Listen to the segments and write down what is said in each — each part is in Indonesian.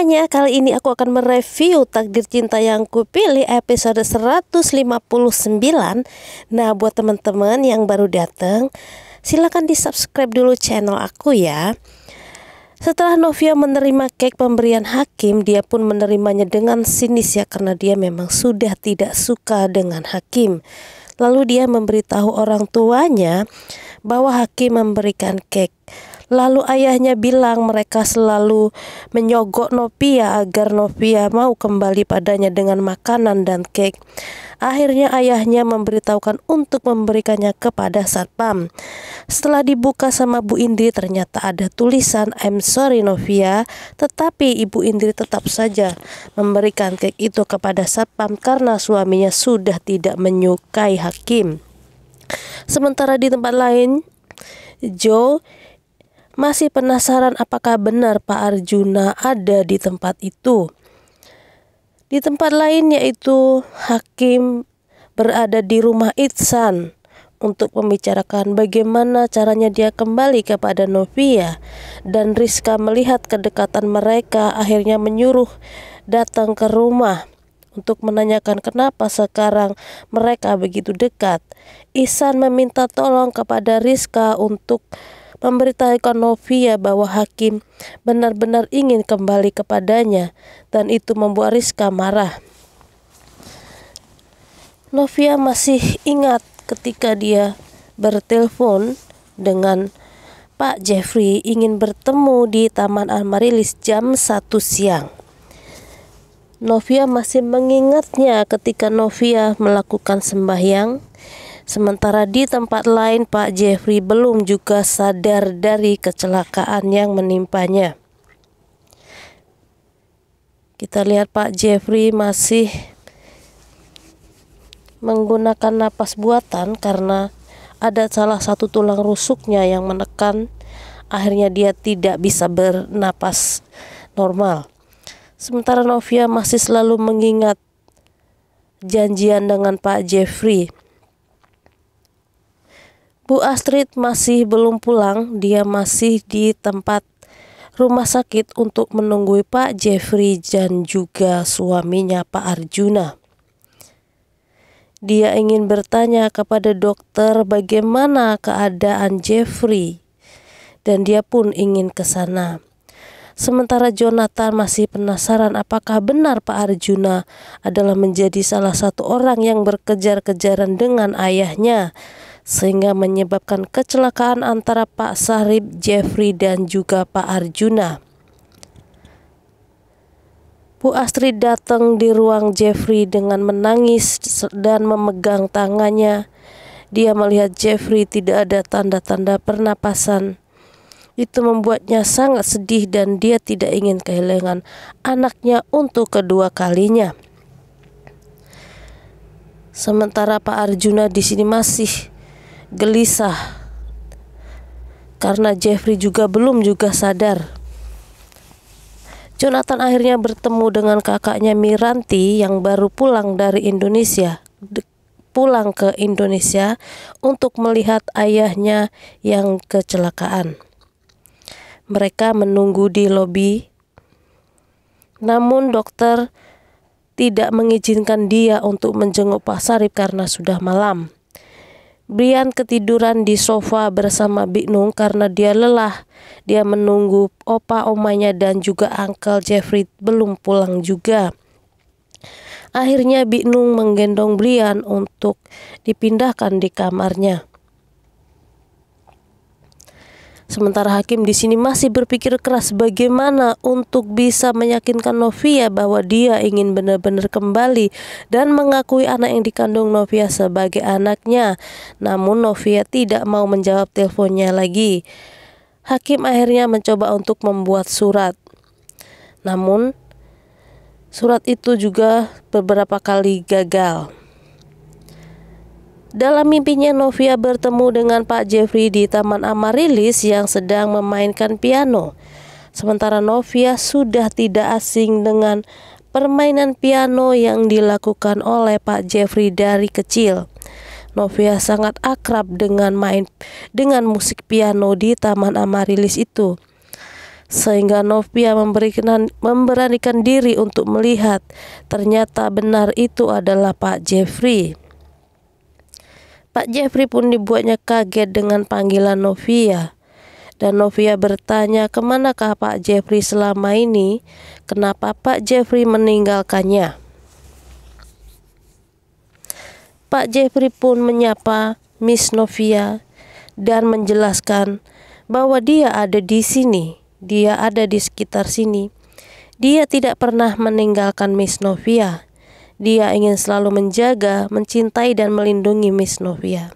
semuanya, kali ini aku akan mereview Takdir Cinta yang kupilih episode 159 Nah buat teman-teman yang baru datang, silahkan di subscribe dulu channel aku ya setelah Novia menerima kek pemberian Hakim, dia pun menerimanya dengan sinis ya karena dia memang sudah tidak suka dengan Hakim. Lalu dia memberitahu orang tuanya bahwa Hakim memberikan kek. Lalu ayahnya bilang mereka selalu menyogok Novia agar Novia mau kembali padanya dengan makanan dan cake. Akhirnya ayahnya memberitahukan untuk memberikannya kepada satpam. Setelah dibuka sama Bu Indri ternyata ada tulisan I'm sorry Novia, tetapi Ibu Indri tetap saja memberikan cake itu kepada satpam karena suaminya sudah tidak menyukai hakim. Sementara di tempat lain, Joe masih penasaran apakah benar Pak Arjuna ada di tempat itu. Di tempat lain yaitu hakim berada di rumah Itsan untuk membicarakan bagaimana caranya dia kembali kepada Novia dan Rizka melihat kedekatan mereka akhirnya menyuruh datang ke rumah untuk menanyakan kenapa sekarang mereka begitu dekat. Isan meminta tolong kepada Rizka untuk memberitahukan Novia bahwa hakim benar-benar ingin kembali kepadanya dan itu membuat Rizka marah. Novia masih ingat ketika dia bertelepon dengan Pak Jeffrey ingin bertemu di Taman Amarilis jam 1 siang. Novia masih mengingatnya ketika Novia melakukan sembahyang Sementara di tempat lain Pak Jeffrey belum juga sadar dari kecelakaan yang menimpanya. Kita lihat Pak Jeffrey masih menggunakan napas buatan karena ada salah satu tulang rusuknya yang menekan akhirnya dia tidak bisa bernapas normal sementara Novia masih selalu mengingat janjian dengan Pak Jeffrey Bu Astrid masih belum pulang, dia masih di tempat rumah sakit untuk menunggu Pak Jeffrey dan juga suaminya Pak Arjuna. Dia ingin bertanya kepada dokter bagaimana keadaan Jeffrey dan dia pun ingin ke sana. Sementara Jonathan masih penasaran apakah benar Pak Arjuna adalah menjadi salah satu orang yang berkejar-kejaran dengan ayahnya sehingga menyebabkan kecelakaan antara Pak Sarip Jeffrey dan juga Pak Arjuna. Bu Astri datang di ruang Jeffrey dengan menangis dan memegang tangannya. Dia melihat Jeffrey tidak ada tanda-tanda pernapasan. Itu membuatnya sangat sedih dan dia tidak ingin kehilangan anaknya untuk kedua kalinya. Sementara Pak Arjuna di sini masih gelisah karena Jeffrey juga belum juga sadar. Jonathan akhirnya bertemu dengan kakaknya Miranti yang baru pulang dari Indonesia, pulang ke Indonesia untuk melihat ayahnya yang kecelakaan. Mereka menunggu di lobi, namun dokter tidak mengizinkan dia untuk menjenguk Pak Sarip karena sudah malam. Brian ketiduran di sofa bersama Binung karena dia lelah. Dia menunggu opa omanya dan juga Uncle Jeffrey belum pulang juga. Akhirnya Binung menggendong Brian untuk dipindahkan di kamarnya. Sementara hakim di sini masih berpikir keras bagaimana untuk bisa meyakinkan Novia bahwa dia ingin benar-benar kembali dan mengakui anak yang dikandung Novia sebagai anaknya. Namun Novia tidak mau menjawab teleponnya lagi. Hakim akhirnya mencoba untuk membuat surat. Namun surat itu juga beberapa kali gagal. Dalam mimpinya Novia bertemu dengan Pak Jeffrey di Taman Amarilis yang sedang memainkan piano. Sementara Novia sudah tidak asing dengan permainan piano yang dilakukan oleh Pak Jeffrey dari kecil. Novia sangat akrab dengan main dengan musik piano di Taman Amarilis itu. Sehingga Novia memberikan, memberanikan diri untuk melihat. Ternyata benar itu adalah Pak Jeffrey. Pak Jeffrey pun dibuatnya kaget dengan panggilan Novia. Dan Novia bertanya kemanakah Pak Jeffrey selama ini, kenapa Pak Jeffrey meninggalkannya. Pak Jeffrey pun menyapa Miss Novia dan menjelaskan bahwa dia ada di sini, dia ada di sekitar sini. Dia tidak pernah meninggalkan Miss Novia. Dia ingin selalu menjaga, mencintai, dan melindungi Miss Novia.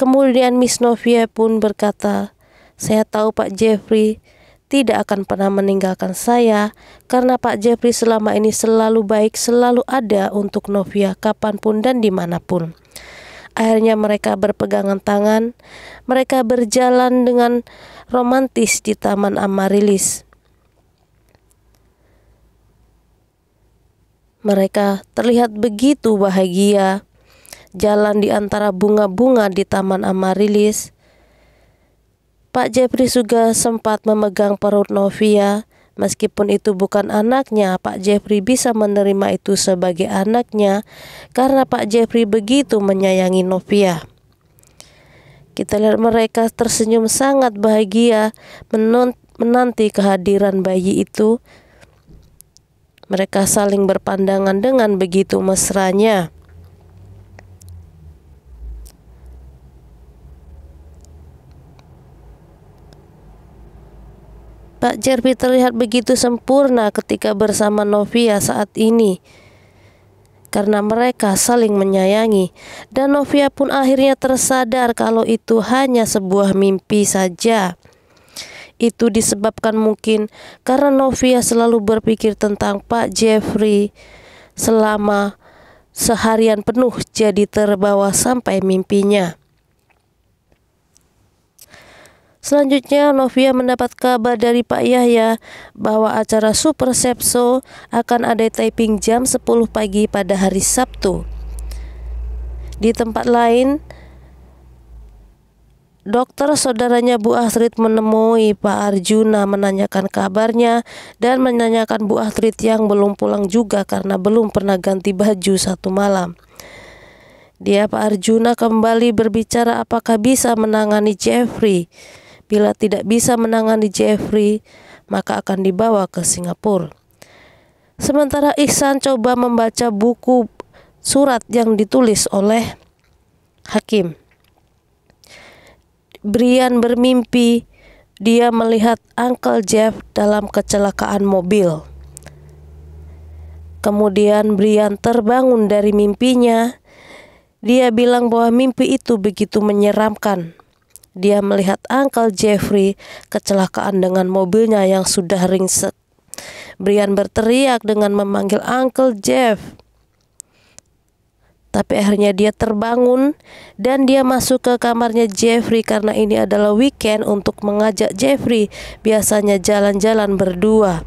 Kemudian Miss Novia pun berkata, saya tahu Pak Jeffrey tidak akan pernah meninggalkan saya karena Pak Jeffrey selama ini selalu baik, selalu ada untuk Novia kapanpun dan dimanapun. Akhirnya mereka berpegangan tangan, mereka berjalan dengan romantis di Taman Amarilis. Mereka terlihat begitu bahagia. Jalan di antara bunga-bunga di Taman Amarilis. Pak Jepri juga sempat memegang perut Novia. Meskipun itu bukan anaknya, Pak Jeffrey bisa menerima itu sebagai anaknya karena Pak Jeffrey begitu menyayangi Novia. Kita lihat mereka tersenyum sangat bahagia menanti kehadiran bayi itu mereka saling berpandangan dengan begitu mesranya. Pak Jervi terlihat begitu sempurna ketika bersama Novia saat ini karena mereka saling menyayangi dan Novia pun akhirnya tersadar kalau itu hanya sebuah mimpi saja. Itu disebabkan mungkin karena Novia selalu berpikir tentang Pak Jeffrey selama seharian penuh jadi terbawa sampai mimpinya. Selanjutnya, Novia mendapat kabar dari Pak Yahya bahwa acara Super Sepso akan ada taping jam 10 pagi pada hari Sabtu. Di tempat lain, Dokter saudaranya Bu Astrid menemui Pak Arjuna menanyakan kabarnya dan menanyakan Bu Astrid yang belum pulang juga karena belum pernah ganti baju satu malam. Dia Pak Arjuna kembali berbicara apakah bisa menangani Jeffrey. Bila tidak bisa menangani Jeffrey, maka akan dibawa ke Singapura. Sementara Ihsan coba membaca buku surat yang ditulis oleh hakim. Brian bermimpi dia melihat Uncle Jeff dalam kecelakaan mobil. Kemudian Brian terbangun dari mimpinya. Dia bilang bahwa mimpi itu begitu menyeramkan. Dia melihat Uncle Jeffrey kecelakaan dengan mobilnya yang sudah ringsek. Brian berteriak dengan memanggil Uncle Jeff. Tapi akhirnya dia terbangun dan dia masuk ke kamarnya Jeffrey karena ini adalah weekend untuk mengajak Jeffrey biasanya jalan-jalan berdua.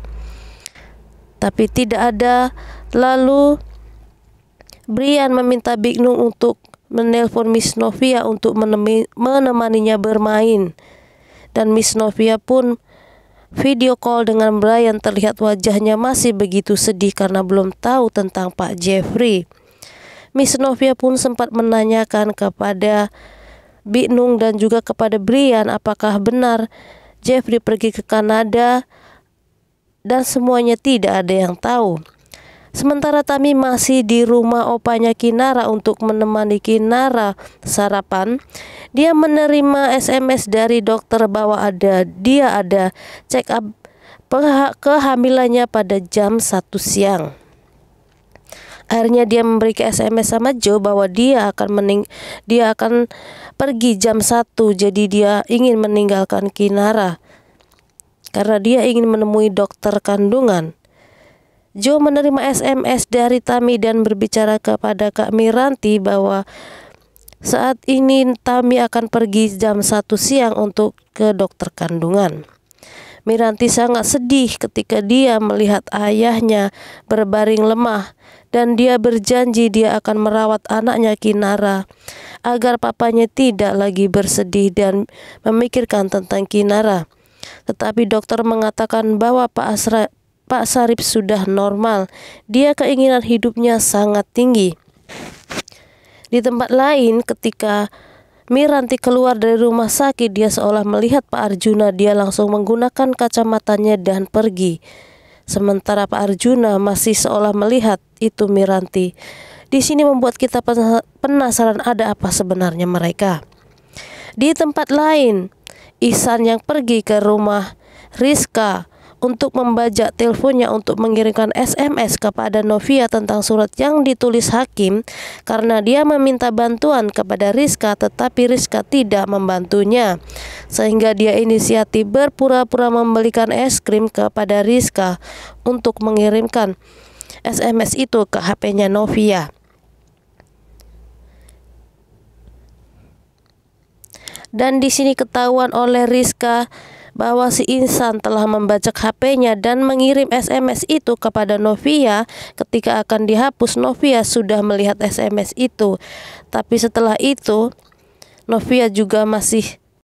Tapi tidak ada. Lalu Brian meminta Big Nung untuk menelpon Miss Novia untuk menemani menemaninya bermain. Dan Miss Novia pun video call dengan Brian terlihat wajahnya masih begitu sedih karena belum tahu tentang Pak Jeffrey. Miss Novia pun sempat menanyakan kepada Binung dan juga kepada Brian apakah benar Jeffrey pergi ke Kanada dan semuanya tidak ada yang tahu. Sementara Tami masih di rumah opanya Kinara untuk menemani Kinara sarapan, dia menerima SMS dari dokter bahwa ada dia ada check up kehamilannya pada jam 1 siang. Akhirnya dia memberi ke SMS sama Joe bahwa dia akan mening dia akan pergi jam 1 jadi dia ingin meninggalkan Kinara karena dia ingin menemui dokter kandungan. Joe menerima SMS dari Tami dan berbicara kepada Kak Miranti bahwa saat ini Tami akan pergi jam 1 siang untuk ke dokter kandungan. Miranti sangat sedih ketika dia melihat ayahnya berbaring lemah dan dia berjanji dia akan merawat anaknya Kinara agar papanya tidak lagi bersedih dan memikirkan tentang Kinara. Tetapi dokter mengatakan bahwa Pak Asra Pak Sarip sudah normal. Dia keinginan hidupnya sangat tinggi. Di tempat lain ketika Miranti keluar dari rumah sakit, dia seolah melihat Pak Arjuna. Dia langsung menggunakan kacamatanya dan pergi. Sementara Pak Arjuna masih seolah melihat itu Miranti. Di sini membuat kita penasaran ada apa sebenarnya mereka. Di tempat lain, Ihsan yang pergi ke rumah Rizka untuk membajak teleponnya untuk mengirimkan SMS kepada Novia tentang surat yang ditulis hakim karena dia meminta bantuan kepada Rizka tetapi Rizka tidak membantunya. Sehingga dia inisiatif berpura-pura membelikan es krim kepada Rizka untuk mengirimkan SMS itu ke HP-nya Novia. Dan di sini ketahuan oleh Rizka bahwa si insan telah membajak HP-nya dan mengirim SMS itu kepada Novia. Ketika akan dihapus, Novia sudah melihat SMS itu. Tapi setelah itu, Novia juga masih